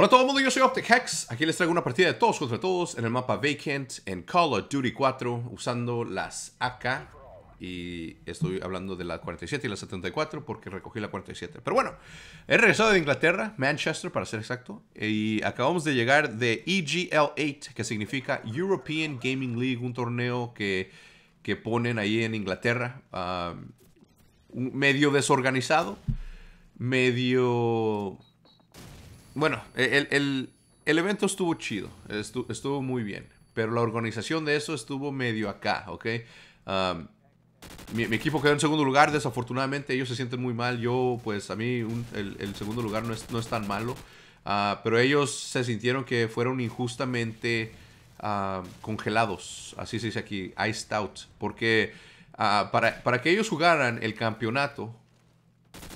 Hola a todo el mundo, yo soy Optic Aquí les traigo una partida de todos contra todos en el mapa Vacant en Call of Duty 4 usando las AK. Y estoy hablando de la 47 y la 74 porque recogí la 47. Pero bueno, he regresado de Inglaterra, Manchester para ser exacto. Y acabamos de llegar de EGL8, que significa European Gaming League, un torneo que, que ponen ahí en Inglaterra. Ah, medio desorganizado, medio bueno, e, el, evento estuvo chido, estuvo, muy bien, pero la organización de eso estuvo medio acá, ¿ok? mi, equipo quedó en segundo lugar, desafortunadamente ellos se sienten muy mal, yo pues a mí el, segundo lugar no es, tan malo, ah, pero ellos se sintieron que fueron injustamente ah, congelados, así se dice aquí, iced out, porque ah, para, para que ellos jugaran el campeonato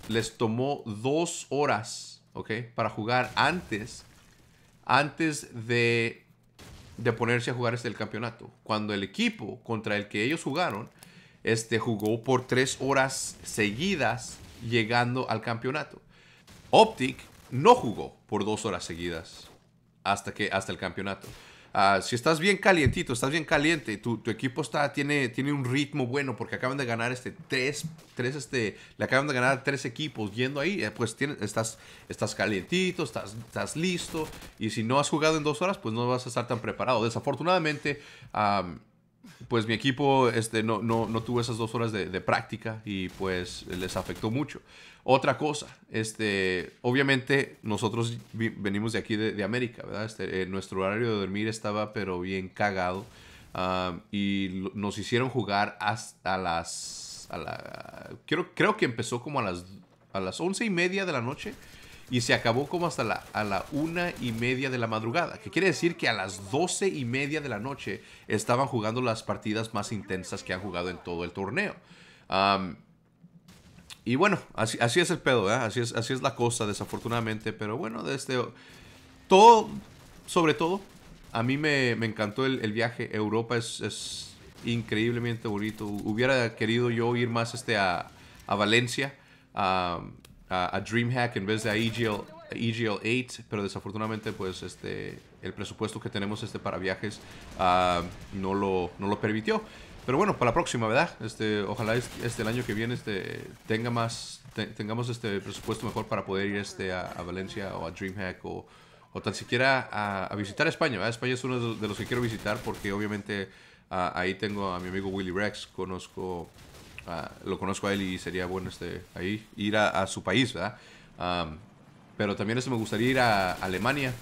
les tomó dos horas para jugar antes, antes de, ponerse a jugar este el campeonato. Cuando el equipo contra el que ellos jugaron, este jugó por tres horas seguidas llegando al campeonato. Optic no jugó por dos horas seguidas hasta, que, hasta el campeonato. Ah, si estás bien calientito, estás bien caliente, tu, equipo está, tiene, tiene un ritmo bueno porque acaban de ganar este tres, tres este, le acaban de ganar tres equipos yendo ahí, eh, pues tienes estás, estás calientito, estás, estás listo y si no has jugado en dos horas, pues no vas a estar tan preparado. Desafortunadamente, pues mi equipo este, no, no, no tuvo esas dos horas de, práctica y pues les afectó mucho. Otra cosa, este, obviamente nosotros venimos de aquí de, América, ¿verdad? Este, eh, nuestro horario de dormir estaba pero bien cagado y nos hicieron jugar hasta las... A creo, creo que empezó como a las, a las once y media de la noche y se acabó como hasta la, a la una y media de la madrugada, que quiere decir que a las doce y media de la noche estaban jugando las partidas más intensas que han jugado en todo el torneo. y bueno, así, así es el pedo, así, es, así es la cosa, desafortunadamente, pero bueno, este, todo, sobre todo, a mí me, encantó el, viaje, Europa es, increíblemente bonito, hubiera querido yo ir más este a, Valencia a, DreamHack en vez de a EGL, 8, e pero desafortunadamente pues este, el presupuesto que tenemos este para viajes ah, no, lo, lo permitió. Pero bueno, para la próxima, ¿verdad? Este, ojalá este, el año que viene este, tenga más, tengamos este presupuesto mejor para poder ir este, a, Valencia o a DreamHack o, o tan siquiera a, visitar España. España es uno de los que quiero visitar porque obviamente ah, ahí tengo a mi amigo Willy Rex, conozco Ah, lo conozco a él y sería bueno este, ahí, ir a, su país, ¿verdad? pero también eso este, me gustaría ir a Alemania.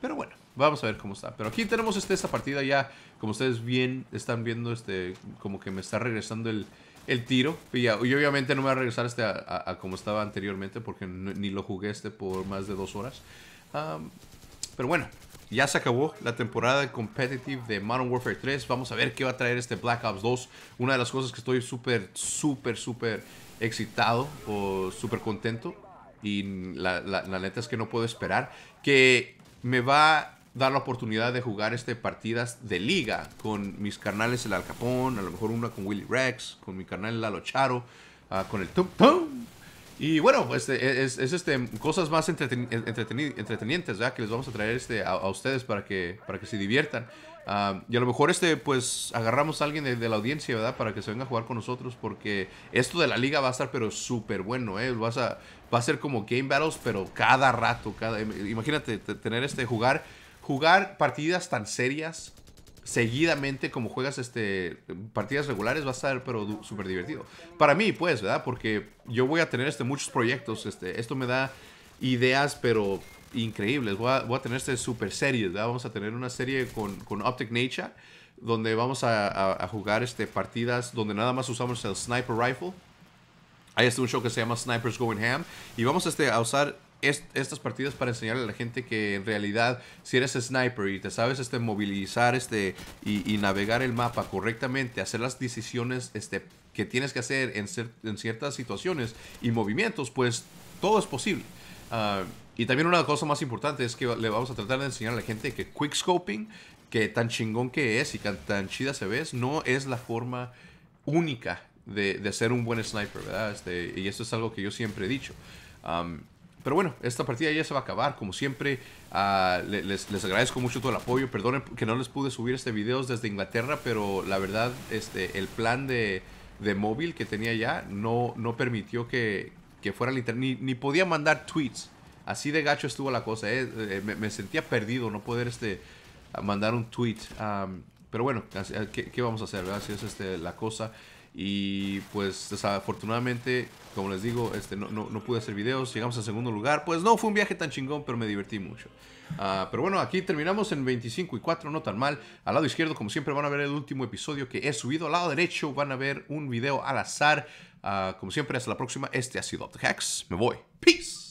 Pero bueno, vamos a ver cómo está. Pero aquí tenemos este, esta partida ya, como ustedes bien están viendo, este, como que me está regresando el, el tiro. Y, obviamente no me va a regresar este a, como estaba anteriormente porque ni lo jugué este por más de dos horas. pero bueno, ya se acabó la temporada competitive de Modern Warfare 3. Vamos a ver qué va a traer este Black Ops 2. Una de las cosas que estoy súper, súper, súper excitado o súper contento. Y la, neta es que no puedo esperar. Que me va a dar la oportunidad de jugar este partidas de liga con mis carnales el Alcapón, a lo mejor una con Willy Rex, con mi carnal Lalo Charo, ah, con el Tum Tum y bueno, pues eh, eh, es, este, cosas más entreten, entretenientes, ¿verdad? Que les vamos a traer este, a, ustedes para que, para que se diviertan. Ah, y a lo mejor este, pues agarramos a alguien de, la audiencia, ¿verdad? Para que se venga a jugar con nosotros, porque esto de la liga va a estar pero súper bueno, ¿eh? Vas a, va a ser como game battles, pero cada rato, cada... Imagínate tener este, jugar, jugar partidas tan serias seguidamente como juegas este, partidas regulares va a estar pero súper divertido. Para mí, pues, ¿verdad? Porque yo voy a tener este, muchos proyectos, este, esto me da ideas, pero increíbles. Voy a, tener este super series, ¿verdad? Vamos a tener una serie con, Optic Nature, donde vamos a, jugar este, partidas donde nada más usamos el sniper rifle. Hay este un show que se llama Snipers Going Ham. Y vamos este, a usar estas partidas para enseñarle a la gente que en realidad si eres sniper y te sabes este, movilizar este, y, navegar el mapa correctamente, hacer las decisiones este, que tienes que hacer en, ciertas situaciones y movimientos, pues todo es posible. Ah, y también una cosa más importante es que le vamos a tratar de enseñar a la gente que quickscoping, que tan chingón que es y tan chida se ve, no es la forma única de, ser un buen sniper, ¿verdad? Este, y eso es algo que yo siempre he dicho. Pero bueno, esta partida ya se va a acabar. Como siempre, ah, les, les, agradezco mucho todo el apoyo. Perdonen que no les pude subir este video desde Inglaterra, pero la verdad, este, el plan de, móvil que tenía ya no, no permitió que, que fuera al internet. Ni, podía mandar tweets. Así de gacho estuvo la cosa. Eh, eh, me, sentía perdido no poder este, mandar un tweet pero bueno, ah, ¿qué, vamos a hacer? ¿verdad? Así es este, la cosa. Y pues desafortunadamente, como les digo, este, no, pude hacer videos. Llegamos al segundo lugar. Pues no fue un viaje tan chingón, pero me divertí mucho. Ah, pero bueno, aquí terminamos en 25 y 4, no tan mal. Al lado izquierdo, como siempre, van a ver el último episodio que he subido. Al lado derecho van a ver un video al azar. Ah, como siempre, hasta la próxima. Este ha sido Hacks. Me voy. Peace.